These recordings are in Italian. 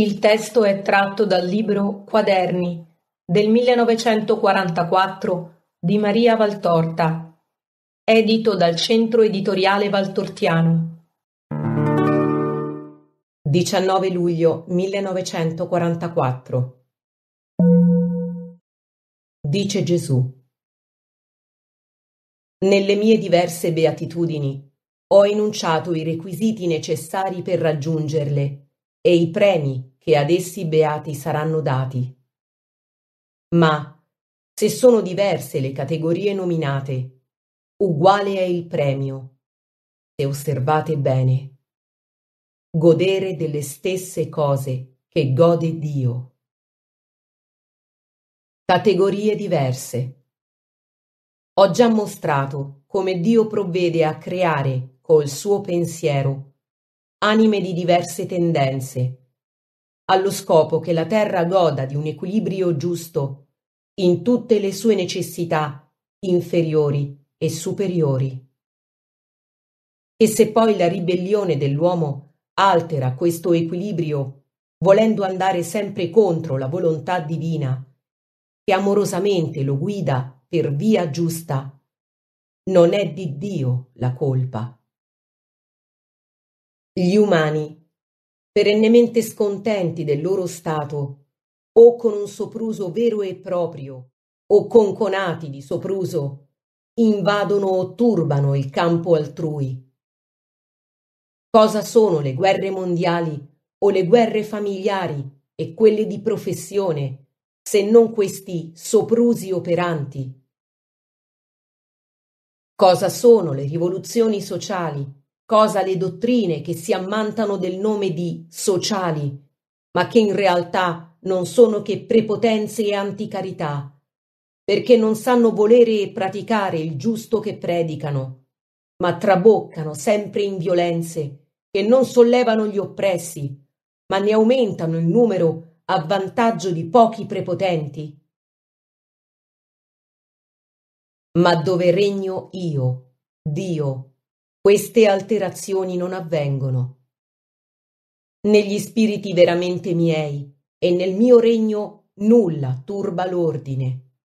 Il testo è tratto dal libro Quaderni del 1944 di Maria Valtorta, edito dal Centro Editoriale Valtortiano. 19 luglio 1944 Dice Gesù Nelle mie diverse beatitudini ho enunciato i requisiti necessari per raggiungerle e i premi che ad essi beati saranno dati. Ma, se sono diverse le categorie nominate, uguale è il premio, se osservate bene. Godere delle stesse cose che gode Dio. Categorie diverse. Ho già mostrato come Dio provvede a creare col suo pensiero anime di diverse tendenze allo scopo che la terra goda di un equilibrio giusto in tutte le sue necessità inferiori e superiori. E se poi la ribellione dell'uomo altera questo equilibrio, volendo andare sempre contro la volontà divina, che amorosamente lo guida per via giusta, non è di Dio la colpa. Gli umani perennemente scontenti del loro stato, o con un sopruso vero e proprio, o con conati di sopruso, invadono o turbano il campo altrui. Cosa sono le guerre mondiali o le guerre familiari e quelle di professione, se non questi soprusi operanti? Cosa sono le rivoluzioni sociali cosa le dottrine che si ammantano del nome di sociali, ma che in realtà non sono che prepotenze e anticarità, perché non sanno volere e praticare il giusto che predicano, ma traboccano sempre in violenze che non sollevano gli oppressi, ma ne aumentano il numero a vantaggio di pochi prepotenti. Ma dove regno io, Dio, queste alterazioni non avvengono. Negli spiriti veramente miei e nel mio regno nulla turba l'ordine.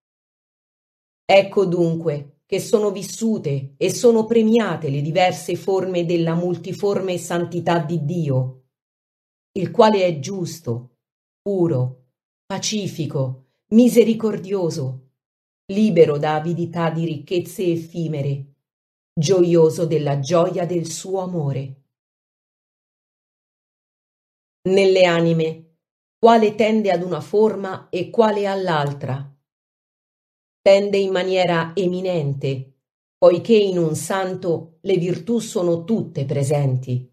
Ecco dunque che sono vissute e sono premiate le diverse forme della multiforme santità di Dio, il quale è giusto, puro, pacifico, misericordioso, libero da avidità di ricchezze effimere gioioso della gioia del suo amore. Nelle anime, quale tende ad una forma e quale all'altra? Tende in maniera eminente, poiché in un santo le virtù sono tutte presenti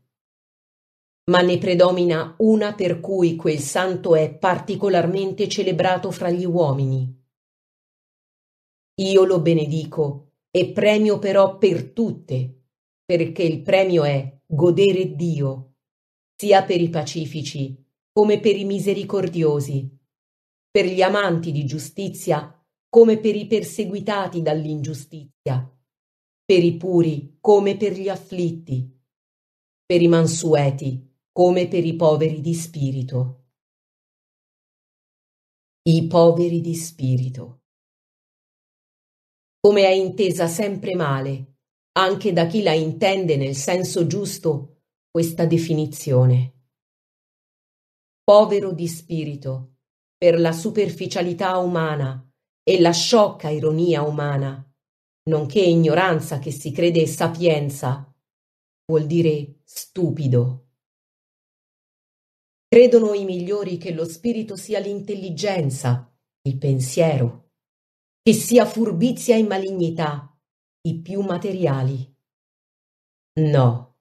ma ne predomina una per cui quel santo è particolarmente celebrato fra gli uomini. Io lo benedico e premio però per tutte, perché il premio è godere Dio, sia per i pacifici come per i misericordiosi, per gli amanti di giustizia come per i perseguitati dall'ingiustizia, per i puri come per gli afflitti, per i mansueti come per i poveri di spirito. I poveri di spirito come è intesa sempre male, anche da chi la intende nel senso giusto, questa definizione. Povero di spirito, per la superficialità umana e la sciocca ironia umana, nonché ignoranza che si crede sapienza, vuol dire stupido. Credono i migliori che lo spirito sia l'intelligenza, il pensiero, che sia furbizia e malignità, i più materiali. No.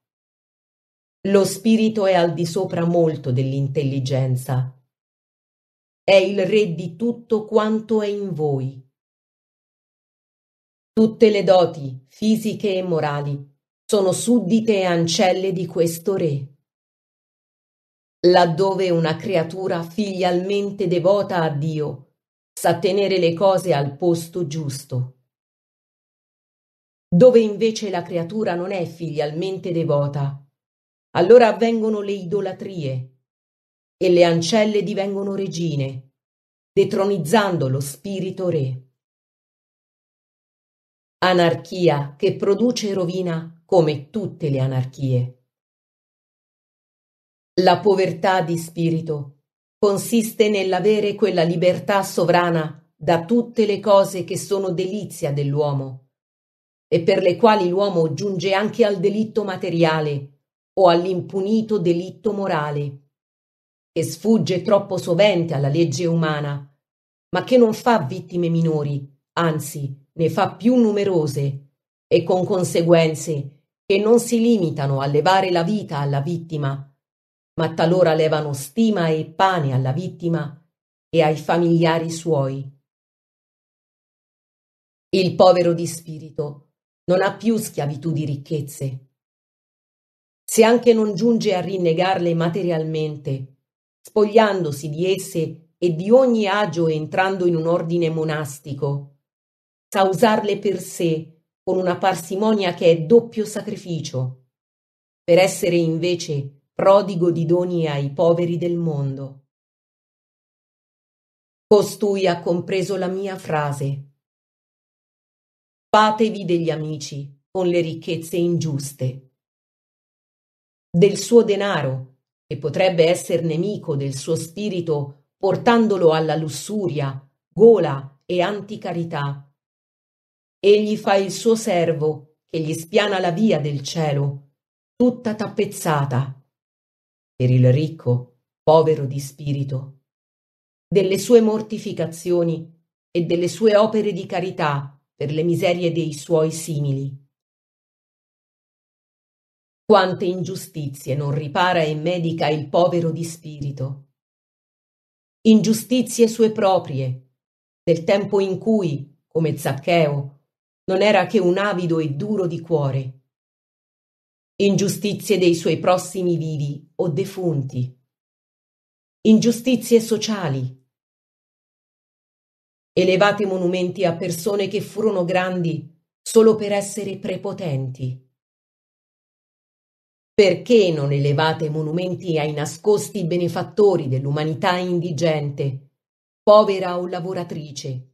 Lo spirito è al di sopra molto dell'intelligenza. È il re di tutto quanto è in voi. Tutte le doti, fisiche e morali, sono suddite e ancelle di questo re. Laddove una creatura filialmente devota a Dio, sa tenere le cose al posto giusto. Dove invece la creatura non è filialmente devota, allora avvengono le idolatrie e le ancelle divengono regine, detronizzando lo spirito re. Anarchia che produce rovina come tutte le anarchie. La povertà di spirito consiste nell'avere quella libertà sovrana da tutte le cose che sono delizia dell'uomo e per le quali l'uomo giunge anche al delitto materiale o all'impunito delitto morale, che sfugge troppo sovente alla legge umana, ma che non fa vittime minori, anzi ne fa più numerose e con conseguenze che non si limitano a levare la vita alla vittima, ma talora levano stima e pane alla vittima e ai familiari suoi. Il povero di spirito non ha più schiavitù di ricchezze. Se anche non giunge a rinnegarle materialmente, spogliandosi di esse e di ogni agio entrando in un ordine monastico, sa usarle per sé con una parsimonia che è doppio sacrificio, per essere invece prodigo di doni ai poveri del mondo. Costui ha compreso la mia frase. Fatevi degli amici con le ricchezze ingiuste. Del suo denaro, che potrebbe essere nemico del suo spirito, portandolo alla lussuria, gola e anticarità. Egli fa il suo servo che gli spiana la via del cielo, tutta tappezzata per il ricco, povero di spirito, delle sue mortificazioni e delle sue opere di carità per le miserie dei suoi simili. Quante ingiustizie non ripara e medica il povero di spirito. Ingiustizie sue proprie, del tempo in cui, come Zaccheo, non era che un avido e duro di cuore, ingiustizie dei suoi prossimi vivi o defunti, ingiustizie sociali, elevate monumenti a persone che furono grandi solo per essere prepotenti. Perché non elevate monumenti ai nascosti benefattori dell'umanità indigente, povera o lavoratrice,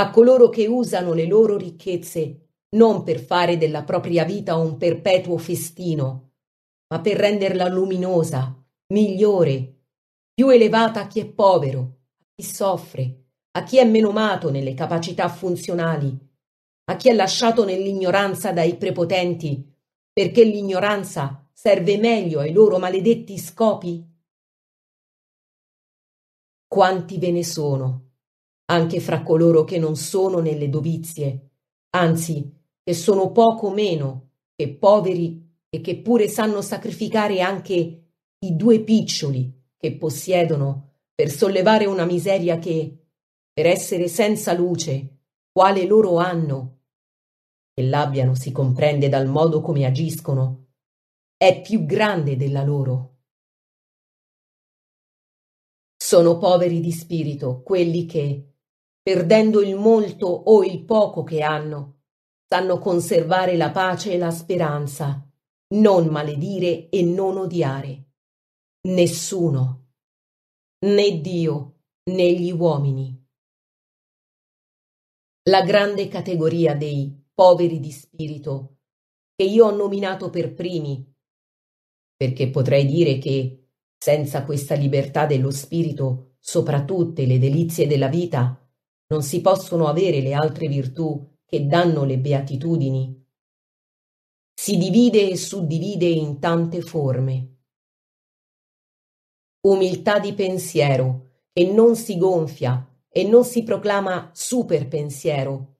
a coloro che usano le loro ricchezze non per fare della propria vita un perpetuo festino, ma per renderla luminosa, migliore, più elevata a chi è povero, a chi soffre, a chi è menomato nelle capacità funzionali, a chi è lasciato nell'ignoranza dai prepotenti, perché l'ignoranza serve meglio ai loro maledetti scopi? Quanti ve ne sono, anche fra coloro che non sono nelle dovizie, anzi che sono poco meno che poveri e che pure sanno sacrificare anche i due piccioli che possiedono per sollevare una miseria che, per essere senza luce, quale loro hanno, e l'abbiano si comprende dal modo come agiscono, è più grande della loro. Sono poveri di spirito quelli che, perdendo il molto o il poco che hanno, sanno conservare la pace e la speranza, non maledire e non odiare. Nessuno, né Dio, né gli uomini. La grande categoria dei poveri di spirito, che io ho nominato per primi, perché potrei dire che senza questa libertà dello spirito, sopra tutte le delizie della vita, non si possono avere le altre virtù che danno le beatitudini. Si divide e suddivide in tante forme. Umiltà di pensiero che non si gonfia e non si proclama superpensiero,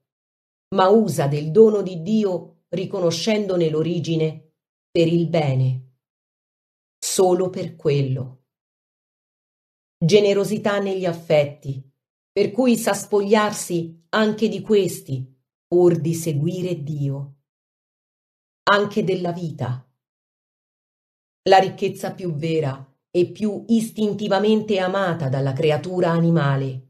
ma usa del dono di Dio riconoscendone l'origine per il bene, solo per quello. Generosità negli affetti, per cui sa spogliarsi anche di questi or di seguire Dio, anche della vita. La ricchezza più vera e più istintivamente amata dalla creatura animale.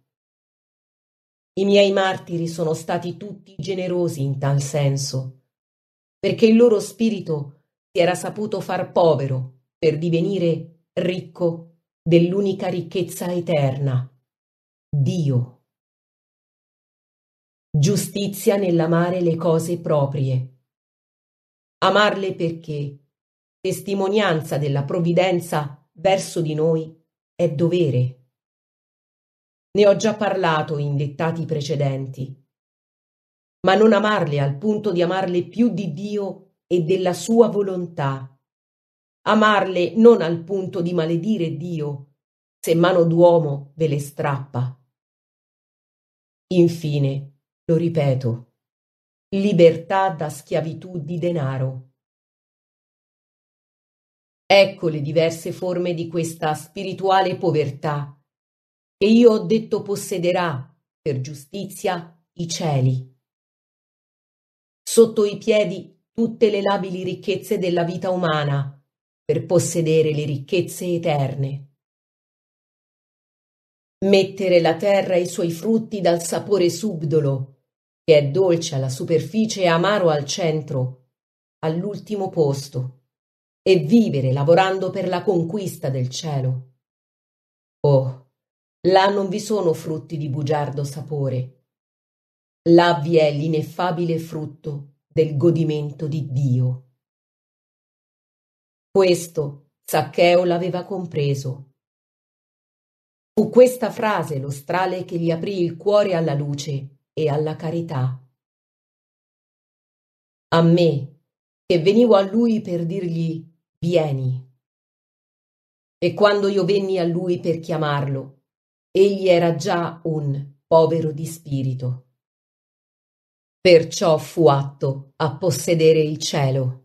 I miei martiri sono stati tutti generosi in tal senso, perché il loro spirito si era saputo far povero per divenire ricco dell'unica ricchezza eterna, Dio giustizia nell'amare le cose proprie. Amarle perché testimonianza della provvidenza verso di noi è dovere. Ne ho già parlato in dettati precedenti. Ma non amarle al punto di amarle più di Dio e della sua volontà. Amarle non al punto di maledire Dio, se mano d'uomo ve le strappa. Infine, lo ripeto. Libertà da schiavitù di denaro. Ecco le diverse forme di questa spirituale povertà, che io ho detto possederà, per giustizia, i cieli. Sotto i piedi tutte le labili ricchezze della vita umana, per possedere le ricchezze eterne. Mettere la terra e i suoi frutti dal sapore subdolo, che è dolce alla superficie e amaro al centro, all'ultimo posto, e vivere lavorando per la conquista del cielo. Oh, là non vi sono frutti di bugiardo sapore. Là vi è l'ineffabile frutto del godimento di Dio. Questo Zaccheo l'aveva compreso. Fu questa frase lo strale che gli aprì il cuore alla luce e alla carità. A me, che venivo a lui per dirgli vieni. E quando io venni a lui per chiamarlo, egli era già un povero di spirito. Perciò fu atto a possedere il cielo.